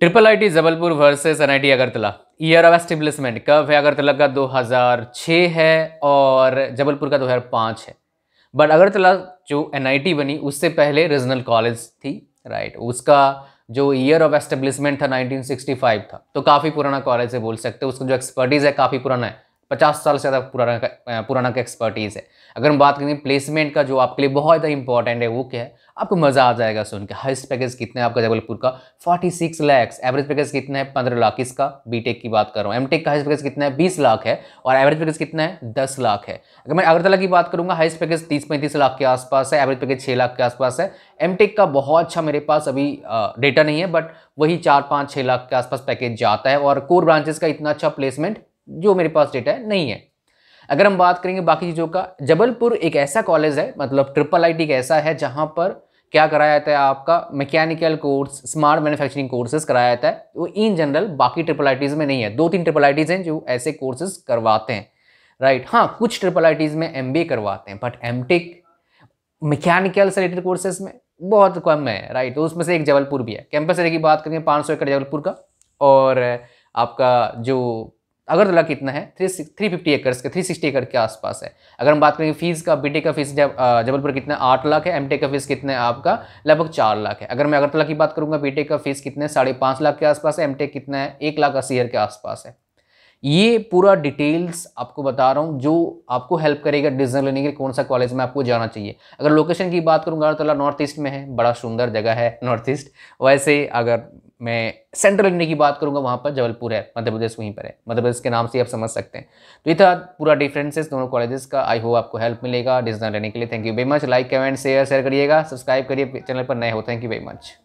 triple IT Jabalpur versus NIT Agartala year of establishment कब है अगरतला का 2006 है और जबलपुर का 2005 है बट अगरतला जो एनआईटी बनी उससे पहले रीजनल कॉलेज थी राइट उसका जो ईयर ऑफ एस्टेब्लिशमेंट था 1965 था तो काफ़ी पुराना कॉलेज है बोल सकते हो उसका जो एक्सपर्टीज़ है काफ़ी पुराना है पचास साल से ज़्यादा पुराना का पुराना का एक्सपर्टीज़ है अगर हम बात करें प्लेसमेंट का जो आपके लिए बहुत ज़्यादा इंपॉर्टेंट है वो क्या है आपको मज़ा आ जाएगा सुन के हाइस्ट पैकेज कितना है आपका जबलपुर का forty six lakhs average package कितना है पंद्रह लाख इसका टेक की बात कर रहा हूँ टेक का हाइस्ट पैकेज कितना है बीस लाख है और एवरेज पैकेज कितना है दस लाख है अगर मैं अगरतला की बात करूँगा हाइस्ट पैकेज तीस पैंतीस लाख के आसपास है एवरेज पैकेज छः लाख के आसपास है टेक का बहुत अच्छा मेरे पास अभी डेटा नहीं है बट वही चार पाँच छः लाख के आसपास पैकेज जाता है और कोर ब्रांचेज का इतना अच्छा प्लेसमेंट जो मेरे पास डेटा है नहीं है अगर हम बात करेंगे बाकी चीज़ों का जबलपुर एक ऐसा कॉलेज है मतलब ट्रिपल आई एक ऐसा है जहाँ पर क्या कराया जाता है आपका mechanical course smart manufacturing courses कराया जाता है वो इन जनरल बाकी ट्रिपल आई में नहीं है दो तीन ट्रिपल आई हैं जो ऐसे कोर्सेज करवाते हैं राइट हाँ कुछ ट्रिपल आई में एम करवाते हैं बट एम टेक मैकेनिकल से रिलेटेड कोर्सेज में बहुत कम है राइट तो उसमें से एक जबलपुर भी है कैंपस एरिया की बात करेंगे पाँच सौ एकड़ जबलपुर का और आपका जो अगरतला तो कितना है थ्री थ्री फिफ्टी एकर्स के थ्री सिक्सटी एकड़ के आसपास है अगर हम बात करेंगे फीस का बीटेक का फीस जब जबलपुर कितना आठ लाख है एमटेक का फीस कितना है आपका लगभग चार लाख है अगर मैं अगरतला तो की बात करूंगा बीटेक का फीस कितना है साढ़े पाँच लाख के आसपास है एमटेक कितना है एक लाख अस्सी के आसपास है ये पूरा डिटेल्स आपको बता रहा हूँ जो आपको हेल्प करेगा डिसीजन लेने के लिए कौन सा कॉलेज में आपको जाना चाहिए अगर लोकेशन की बात करूँगा अगरतला तो नॉर्थ ईस्ट में है बड़ा सुंदर जगह है नॉर्थ ईस्ट वैसे अगर मैं सेंट्रल इंडिया की बात करूँगा वहाँ पर जबलपुर है मध्य प्रदेश वहीं पर है मध्य प्रदेश के नाम से आप समझ सकते हैं तो ये था पूरा डिफरेंसेस दोनों कॉलेजेस का आई होप आपको हेल्प मिलेगा डिसीजन लेने के लिए thank you very much like comment share share करिएगा सब्सक्राइब करिए चैनल पर नए हो थैंक यू वेरी मच